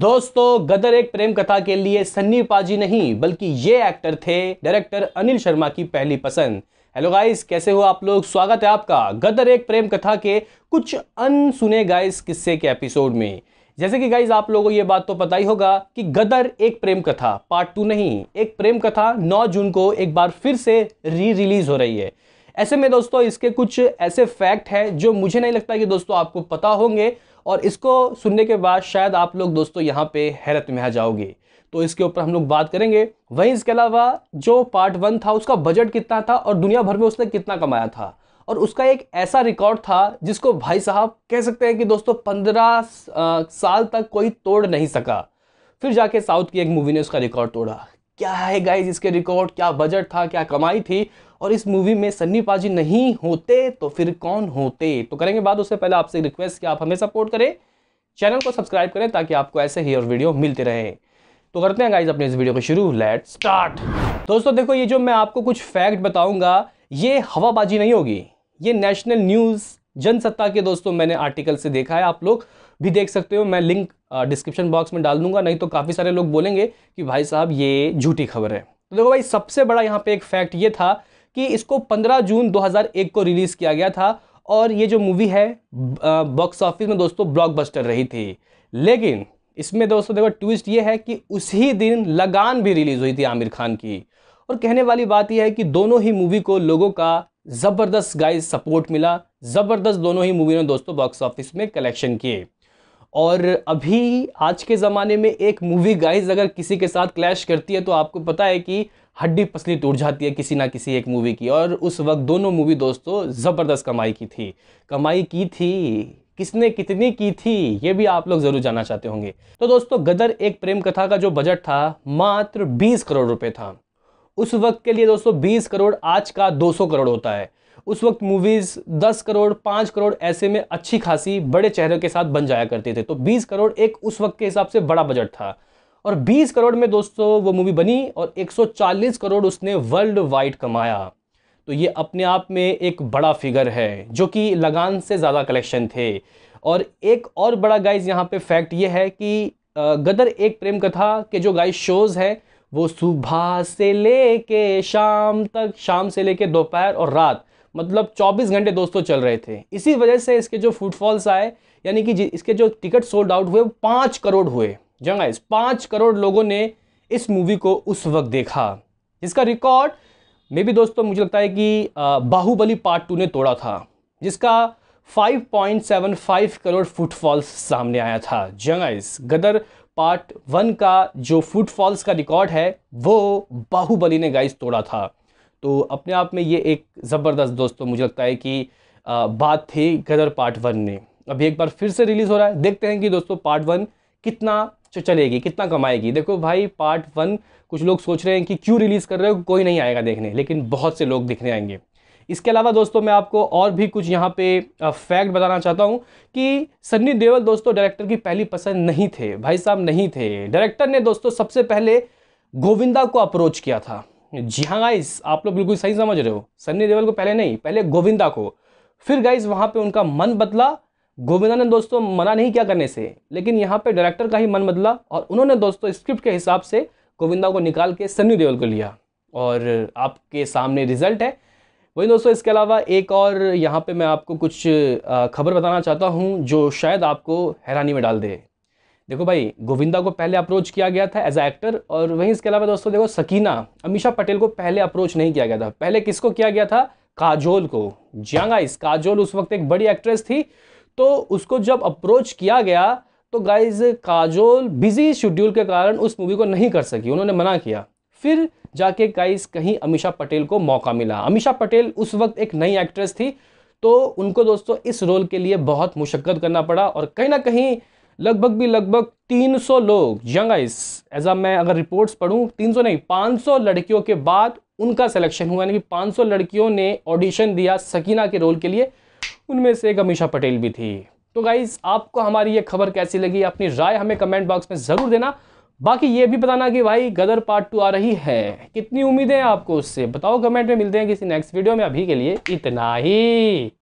दोस्तों गदर एक प्रेम कथा के लिए सन्नी पाजी नहीं बल्कि ये एक्टर थे डायरेक्टर अनिल शर्मा की पहली पसंद हेलो गाइस कैसे हो आप लोग स्वागत है आपका गदर एक प्रेम कथा के कुछ अनसुने गाइस किस्से के एपिसोड में जैसे कि गाइज आप लोगों को ये बात तो पता ही होगा कि गदर एक प्रेम कथा पार्ट टू नहीं एक प्रेम कथा नौ जून को एक बार फिर से री रिलीज हो रही है ऐसे में दोस्तों इसके कुछ ऐसे फैक्ट हैं जो मुझे नहीं लगता कि दोस्तों आपको पता होंगे और इसको सुनने के बाद शायद आप लोग दोस्तों यहाँ पे हैरत में आ जाओगे तो इसके ऊपर हम लोग बात करेंगे वहीं इसके अलावा जो पार्ट वन था उसका बजट कितना था और दुनिया भर में उसने कितना कमाया था और उसका एक ऐसा रिकॉर्ड था जिसको भाई साहब कह सकते हैं कि दोस्तों पंद्रह साल तक कोई तोड़ नहीं सका फिर जाके साउथ की एक मूवी ने उसका रिकॉर्ड तोड़ा क्या है गाइज इसके रिकॉर्ड क्या बजट था क्या कमाई थी और इस मूवी में सन्नी पाजी नहीं होते तो फिर कौन होते तो करेंगे बाद उससे पहले आपसे रिक्वेस्ट कि आप हमें सपोर्ट करें चैनल को सब्सक्राइब करें ताकि आपको ऐसे ही और वीडियो मिलते रहे तो करते हैं गाइज अपने इस वीडियो को शुरू लेट स्टार्ट दोस्तों देखो ये जो मैं आपको कुछ फैक्ट बताऊंगा ये हवाबाजी नहीं होगी ये नेशनल न्यूज़ जनसत्ता के दोस्तों मैंने आर्टिकल से देखा है आप लोग भी देख सकते हो मैं लिंक डिस्क्रिप्शन बॉक्स में डाल दूंगा नहीं तो काफ़ी सारे लोग बोलेंगे कि भाई साहब ये झूठी खबर है तो देखो भाई सबसे बड़ा यहाँ पे एक फैक्ट ये था कि इसको 15 जून 2001 को रिलीज़ किया गया था और ये जो मूवी है बॉक्स ऑफिस में दोस्तों ब्लॉकबस्टर रही थी लेकिन इसमें दोस्तों देखो ट्विस्ट ये है कि उसी दिन लगान भी रिलीज़ हुई थी आमिर खान की और कहने वाली बात यह है कि दोनों ही मूवी को लोगों का ज़बरदस्त गाइज सपोर्ट मिला ज़बरदस्त दोनों ही मूवी ने दोस्तों बॉक्स ऑफिस में कलेक्शन किए और अभी आज के ज़माने में एक मूवी गाइज अगर किसी के साथ क्लैश करती है तो आपको पता है कि हड्डी पसली टूट जाती है किसी ना किसी एक मूवी की और उस वक्त दोनों मूवी दोस्तों ज़बरदस्त कमाई की थी कमाई की थी किसने कितनी की थी ये भी आप लोग ज़रूर जानना चाहते होंगे तो दोस्तों गदर एक प्रेम कथा का जो बजट था मात्र 20 करोड़ रुपए था उस वक्त के लिए दोस्तों 20 करोड़ आज का 200 करोड़ होता है उस वक्त मूवीज़ दस करोड़ पाँच करोड़ ऐसे में अच्छी खासी बड़े चेहरे के साथ बन जाया करते थे तो बीस करोड़ एक उस वक्त के हिसाब से बड़ा बजट था और 20 करोड़ में दोस्तों वो मूवी बनी और 140 करोड़ उसने वर्ल्ड वाइड कमाया तो ये अपने आप में एक बड़ा फिगर है जो कि लगान से ज़्यादा कलेक्शन थे और एक और बड़ा गाइज यहाँ पे फैक्ट ये है कि गदर एक प्रेम कथा के जो गाइज शोज़ हैं वो सुबह से लेके शाम तक शाम से लेके दोपहर और रात मतलब 24 घंटे दोस्तों चल रहे थे इसी वजह से इसके जो फुटफॉल्स आए यानी कि इसके जो टिकट सोल्ड आउट हुए पाँच करोड़ हुए इस पाँच करोड़ लोगों ने इस मूवी को उस वक्त देखा इसका रिकॉर्ड मे भी दोस्तों मुझे लगता है कि बाहुबली पार्ट टू ने तोड़ा था जिसका 5.75 करोड़ फुटफॉल्स सामने आया था जंगाइज गदर पार्ट वन का जो फुटफॉल्स का रिकॉर्ड है वो बाहुबली ने गाइस तोड़ा था तो अपने आप में ये एक ज़बरदस्त दोस्तों तो मुझे लगता है कि बात थी गदर पार्ट वन में अभी एक बार फिर से रिलीज़ हो रहा है देखते हैं कि दोस्तों पार्ट वन कितना चलेगी कितना कमाएगी देखो भाई पार्ट वन कुछ लोग सोच रहे हैं कि क्यों रिलीज़ कर रहे हो कोई नहीं आएगा देखने लेकिन बहुत से लोग दिखने आएंगे इसके अलावा दोस्तों मैं आपको और भी कुछ यहाँ पे फैक्ट बताना चाहता हूँ कि सन्नी देवल दोस्तों डायरेक्टर की पहली पसंद नहीं थे भाई साहब नहीं थे डायरेक्टर ने दोस्तों सबसे पहले गोविंदा को अप्रोच किया था जी हाँ गाइस आप लोग बिल्कुल सही समझ रहे हो सन्नी देवल को पहले नहीं पहले गोविंदा को फिर गाइस वहाँ पे उनका मन बदला गोविंदा ने दोस्तों मना नहीं किया करने से लेकिन यहाँ पे डायरेक्टर का ही मन बदला और उन्होंने दोस्तों स्क्रिप्ट के हिसाब से गोविंदा को निकाल के सन्नी देवल को लिया और आपके सामने रिजल्ट है वही दोस्तों इसके अलावा एक और यहाँ पर मैं आपको कुछ खबर बताना चाहता हूँ जो शायद आपको हैरानी में डाल दे देखो भाई गोविंदा को पहले अप्रोच किया गया था एज एक्टर और वहीं इसके अलावा दोस्तों देखो सकीना अमीशा पटेल को पहले अप्रोच नहीं किया गया था पहले किसको किया गया था काजोल को इस काजोल उस वक्त एक बड़ी एक्ट्रेस थी तो उसको जब अप्रोच किया गया तो गाइज काजोल बिजी शेड्यूल के कारण उस मूवी को नहीं कर सकी उन्होंने मना किया फिर जाके गाइज कहीं अमीशा पटेल को मौका मिला अमीशा पटेल उस वक्त एक नई एक्ट्रेस थी तो उनको दोस्तों इस रोल के लिए बहुत मुशक्क़त करना पड़ा और कहीं ना कहीं लगभग भी लगभग 300 लोग यंगाइस एज अ मैं अगर रिपोर्ट्स पढ़ूँ 300 नहीं 500 लड़कियों के बाद उनका सिलेक्शन हुआ यानी कि 500 लड़कियों ने ऑडिशन दिया सकीना के रोल के लिए उनमें से एक अमीशा पटेल भी थी तो गाइज़ आपको हमारी ये खबर कैसी लगी अपनी राय हमें कमेंट बॉक्स में ज़रूर देना बाकी ये भी बताना कि भाई गदर पार्ट टू आ रही है कितनी उम्मीदें हैं आपको उससे बताओ कमेंट में मिलते हैं किसी नेक्स्ट वीडियो में अभी के लिए इतना ही